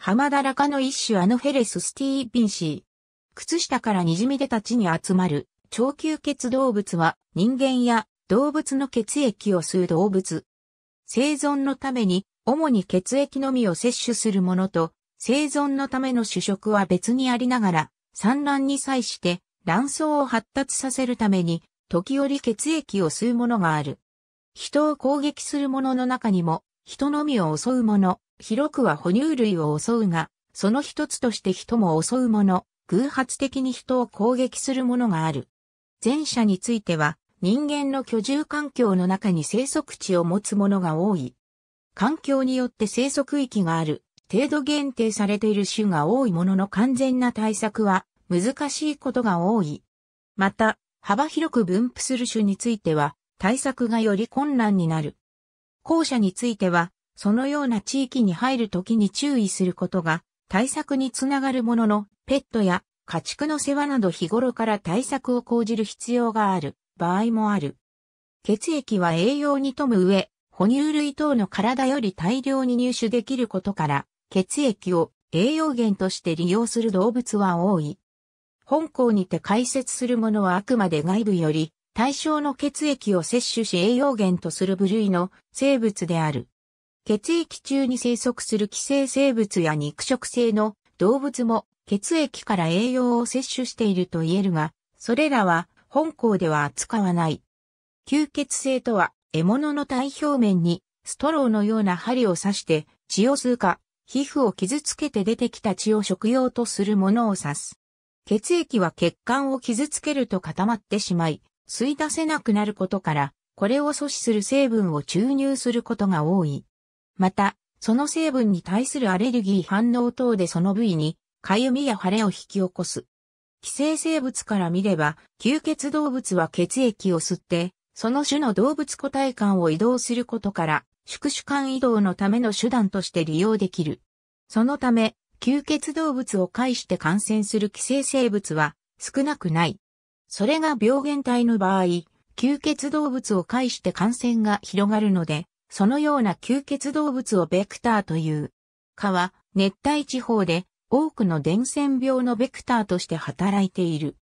浜田らかの一種アノフェレス・スティービンシー。靴下から滲み出たちに集まる、超吸血動物は人間や動物の血液を吸う動物。生存のために、主に血液のみを摂取するものと、生存のための主食は別にありながら、産卵に際して卵巣を発達させるために、時折血液を吸うものがある。人を攻撃するものの中にも、人のみを襲うもの、広くは哺乳類を襲うが、その一つとして人も襲うもの、偶発的に人を攻撃するものがある。前者については、人間の居住環境の中に生息地を持つものが多い。環境によって生息域がある、程度限定されている種が多いものの完全な対策は難しいことが多い。また、幅広く分布する種については、対策がより困難になる。後者については、そのような地域に入るときに注意することが対策につながるものの、ペットや家畜の世話など日頃から対策を講じる必要がある場合もある。血液は栄養に富む上、哺乳類等の体より大量に入手できることから、血液を栄養源として利用する動物は多い。本校にて解説するものはあくまで外部より対象の血液を摂取し栄養源とする部類の生物である。血液中に生息する寄生生物や肉食性の動物も血液から栄養を摂取していると言えるが、それらは本校では扱わない。吸血性とは、獲物の体表面にストローのような針を刺して血を吸うか、皮膚を傷つけて出てきた血を食用とするものを指す。血液は血管を傷つけると固まってしまい、吸い出せなくなることから、これを阻止する成分を注入することが多い。また、その成分に対するアレルギー反応等でその部位に、かゆみや腫れを引き起こす。寄生生物から見れば、吸血動物は血液を吸って、その種の動物個体間を移動することから、宿主間移動のための手段として利用できる。そのため、吸血動物を介して感染する寄生生物は少なくない。それが病原体の場合、吸血動物を介して感染が広がるので、そのような吸血動物をベクターという。蚊は熱帯地方で多くの伝染病のベクターとして働いている。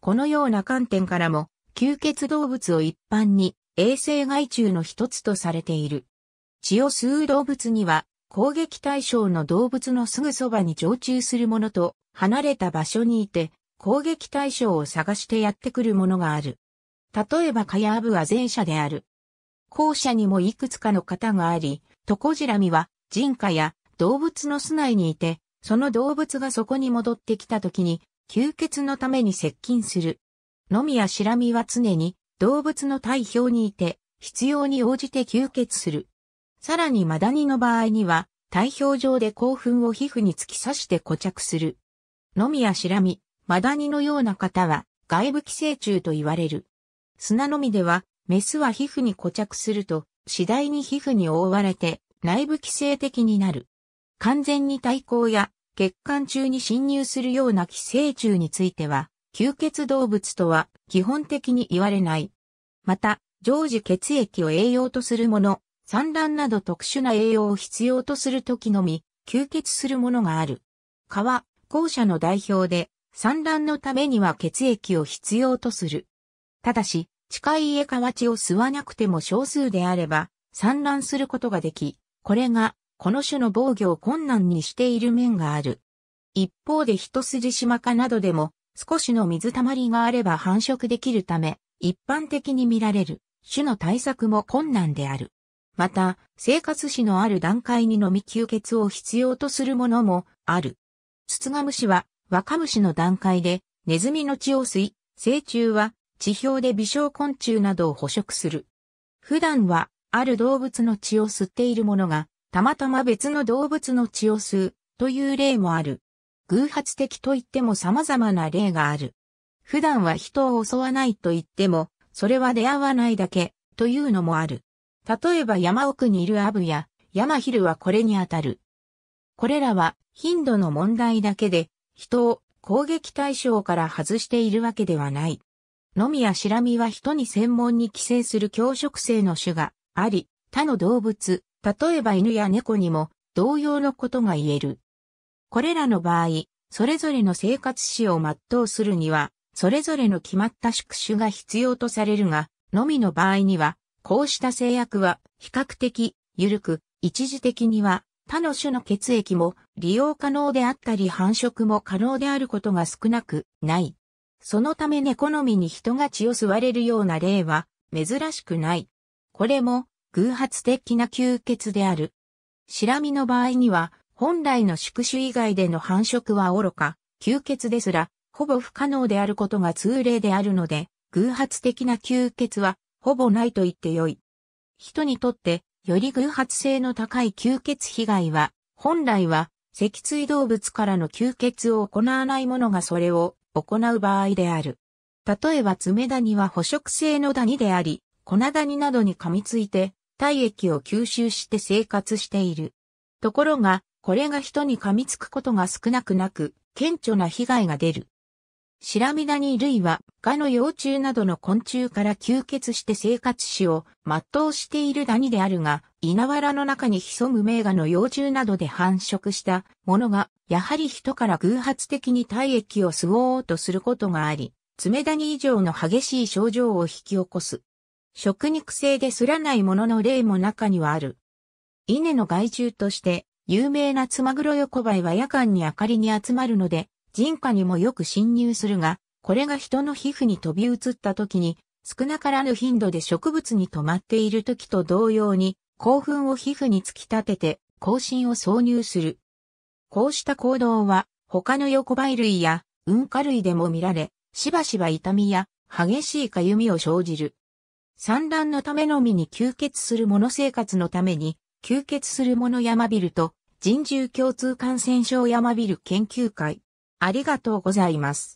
このような観点からも、吸血動物を一般に衛生害虫の一つとされている。血を吸う動物には、攻撃対象の動物のすぐそばに常駐するものと、離れた場所にいて、攻撃対象を探してやってくるものがある。例えば蚊やアブは前者である。校舎にもいくつかの型があり、トコジラミは人家や動物の巣内にいて、その動物がそこに戻ってきた時に、吸血のために接近する。のみやシラミは常に動物の体表にいて、必要に応じて吸血する。さらにマダニの場合には、体表上で興奮を皮膚に突き刺して固着する。のみやシラミ、マダニのような方は外部寄生虫と言われる。砂のみではメスは皮膚に固着すると、次第に皮膚に覆われて内部寄生的になる。完全に対抗や血管中に侵入するような寄生虫については、吸血動物とは基本的に言われない。また、常時血液を栄養とするもの、産卵など特殊な栄養を必要とする時のみ、吸血するものがある。蚊は、後者の代表で、産卵のためには血液を必要とする。ただし、近い家河内を吸わなくても少数であれば産卵することができ、これがこの種の防御を困難にしている面がある。一方で一筋島かなどでも少しの水たまりがあれば繁殖できるため、一般的に見られる種の対策も困難である。また、生活史のある段階に飲み吸血を必要とするものもある。ツツガムシは若虫の段階でネズミの血を吸い、成虫は地表で微小昆虫などを捕食する。普段は、ある動物の血を吸っているものが、たまたま別の動物の血を吸う、という例もある。偶発的といっても様々な例がある。普段は人を襲わないと言っても、それは出会わないだけ、というのもある。例えば山奥にいるアブや、ヤマヒルはこれにあたる。これらは頻度の問題だけで、人を攻撃対象から外しているわけではない。のみやしらみは人に専門に寄生する強食性の種があり、他の動物、例えば犬や猫にも同様のことが言える。これらの場合、それぞれの生活史を全うするには、それぞれの決まった宿主が必要とされるが、のみの場合には、こうした制約は比較的緩く、一時的には他の種の血液も利用可能であったり繁殖も可能であることが少なくない。そのため猫のみに人が血を吸われるような例は珍しくない。これも偶発的な吸血である。シラミの場合には本来の宿主以外での繁殖は愚か、吸血ですらほぼ不可能であることが通例であるので、偶発的な吸血はほぼないと言ってよい。人にとってより偶発性の高い吸血被害は本来は脊椎動物からの吸血を行わない者がそれを行う場合である。例えば爪ダニは捕食性のダニであり、粉ダニなどに噛みついて、体液を吸収して生活している。ところが、これが人に噛みつくことが少なくなく、顕著な被害が出る。シラミダニ類は、ガの幼虫などの昆虫から吸血して生活史を全うしているダニであるが、稲わらの中に潜む名画の幼虫などで繁殖したものがやはり人から偶発的に体液を吸おうとすることがあり、爪ダニ以上の激しい症状を引き起こす。食肉性ですらないものの例も中にはある。稲の害虫として有名なツマグロヨコバイは夜間に明かりに集まるので、人家にもよく侵入するが、これが人の皮膚に飛び移った時に、少なからぬ頻度で植物に止まっている時と同様に、興奮を皮膚に突き立てて、更新を挿入する。こうした行動は他の横ばい類やんか類でも見られ、しばしば痛みや激しいかゆみを生じる。産卵のためのみに吸血する者生活のために、吸血する者山ビルと人獣共通感染症山ビル研究会。ありがとうございます。